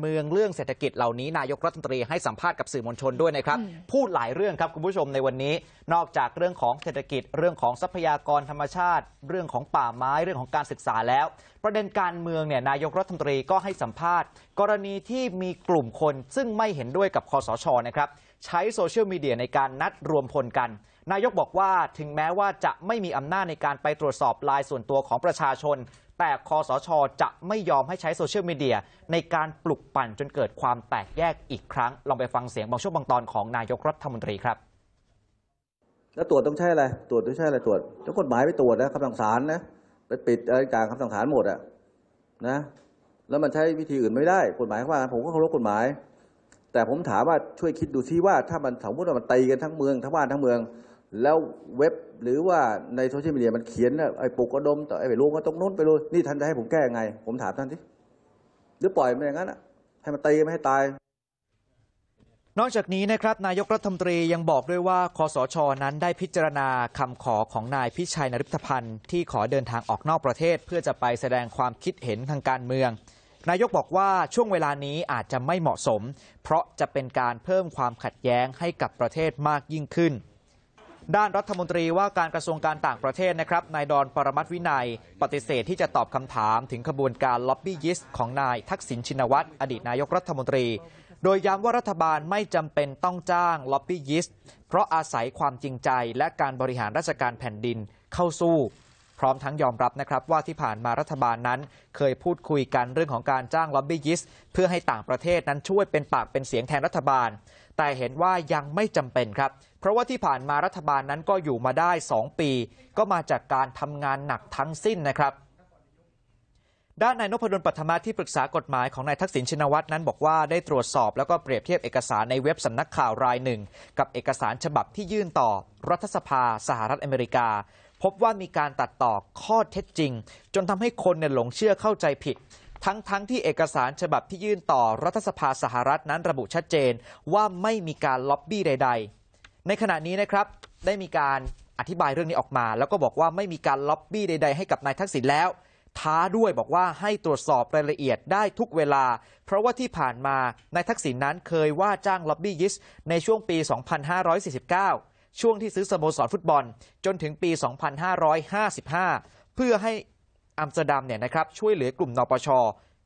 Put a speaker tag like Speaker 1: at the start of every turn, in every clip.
Speaker 1: เมืองเรื่องเศรษฐกิจเหล่านี้ นายกรัฐมนตรีให้สัมภาษณ์กับสื่อมวลชนด้วยนะครับพูดหลายเรื่องครับคุณผู้ชมในวันนี้ นอกจากเรื่องของเศรษฐกิจเรื่องของทรัพยากรธรรมชาติ เรื่องของป่าไม้เรื่องของการศึกษาแล้ว ประเด็นการเมืองเนี่ยนายกรัฐมนตรีก็ให้สัมภาษณ์ กรณีที่มีกลุ่มคน ซึ่งไม่เห็นด้วยกับคอสชนะครับใช้โซเชียลมีเดียในการนัดรวมพลกัน นายกบอกว่าถึงแม้ว่าจะไม่มีอำนาจในการไปตรวจสอบลายส่วนตัวของประชาชนแต่คอสช จะไม่ยอมให้ใช้โซเชียลมีเดียในการปลุกปั่นจนเกิดความแตกแยกอีกครั้ง ลองไปฟังเสียงบางช่วงบางตอนของนายกรัฐมนตรี
Speaker 2: ครับแล้วตรวจต้องใช่อะไรตรวจต้องใช่อะไรตรวจต้องกฎหมายไปตรวจนะคำสั่งศาลนะไปปิดอะไรต่างคำสั่งศาลหมดอะนะแล้วมันใช้วิธีอื่นไม่ได้กฎหมายว่าผมก็เคารพกฎหมาย แต่ผมถามว่าช่วยคิดดูซิว่าถ้ามันสมมติว่ามันตีกันทั้งเมืองทั้งบ้านทั้งเมืองแล้วเว็บหรือว่าในโซเชียลมีเดีย มันเขียนไอ้ปลุกกระดม ต่อไอ้ไปลงก็นตรงนู้นไปเลย นี่ท่านจะให้ผมแก้ยังไง ผมถามท่านทีหรือปล่อยมันอย่างนั้นอ่ะให้มันตีไม่ให้ตาย
Speaker 1: นอกจากนี้นะครับนายกรัฐมนตรียังบอกด้วยว่าคอสชนั้นได้พิจารณาคำขอของนายพิชัยนริพพันธ์ที่ขอเดินทางออกนอกประเทศ เพื่อจะไปแสดงความคิดเห็นทางการเมือง นายกบอกว่าช่วงเวลานี้อาจจะไม่เหมาะสม เพราะจะเป็นการเพิ่มความขัดแย้งให้กับประเทศมากยิ่งขึ้นด้านรัฐมนตรีว่าการกระทรวงการต่างประเทศนะครับ นายดอนปรมัตวินัย ปฏิเสธที่จะตอบคำถามถึงขบวนการล็อบบี้ยิสต์ของนายทักษิณชินวัตร อดีตนายกรัฐมนตรี โดยย้ำว่ารัฐบาลไม่จำเป็นต้องจ้างล็อบบี้ยิสต์เพราะอาศัยความจริงใจและการบริหารราชการแผ่นดินเข้าสู้พร้อมทั้งยอมรับนะครับว่าที่ผ่านมารัฐบาลนั้นเคยพูดคุยกันเรื่องของการจ้างล็อบบี้ยิสเพื่อให้ต่างประเทศนั้นช่วยเป็นปากเป็นเสียงแทนรัฐบาล แต่เห็นว่ายังไม่จำเป็นครับเพราะว่าที่ผ่านมารัฐบาลนั้นก็อยู่มาได้ 2 ปี ก็มาจากการทำงานหนักทั้งสิ้นนะครับ ด้านนายนพดลปัทมาที่ปรึกษากฎหมายของนายทักษิณชินวัตรนั้นบอกว่าได้ตรวจสอบแล้วก็เปรียบเทียบเอกสารในเว็บสำนักข่าวรายหนึ่ง กับเอกสารฉบับที่ยื่นต่อรัฐสภาสหรัฐอเมริกา พบว่ามีการตัดต่อข้อเท็จจริง จนทำให้คนเนี่ยหลงเชื่อเข้าใจผิด ทั้งๆทที่เอกสารฉบับที่ยื่นต่อรัฐสภาสหรัฐนั้น ระบุชัดเจนว่าไม่มีการล็อบบี้ใด ๆในขณะนี้นะครับ ได้มีการอธิบายเรื่องนี้ออกมา แล้วก็บอกว่าไม่มีการล็อบบี้ใด ๆให้กับนายทักษิณแล้ว ท้าด้วยบอกว่าให้ตรวจสอบรายละเอียดได้ทุกเวลา เพราะว่าที่ผ่านมานายทักษิณนั้นเคยว่าจ้างล็อบบี้ยิสในช่วงปี 2549 ช่วงที่ซื้อสโมสรฟุตบอล จนถึงปี 2555 เพื่อให้อัมสเตอร์ดัมเนี่ยนะครับช่วยเหลือกลุ่มนปช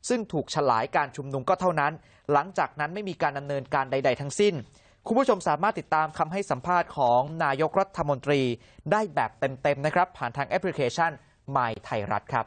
Speaker 1: ซึ่งถูกฉลายการชุมนุมก็เท่านั้น หลังจากนั้นไม่มีการดำเนินการใด ๆ ทั้งสิ้นคุณผู้ชมสามารถติดตามคำให้สัมภาษณ์ของนายกรัฐมนตรี ได้แบบเต็ม ๆ นะครับ ผ่านทางแอปพลิเคชันไมไทยรัฐครับ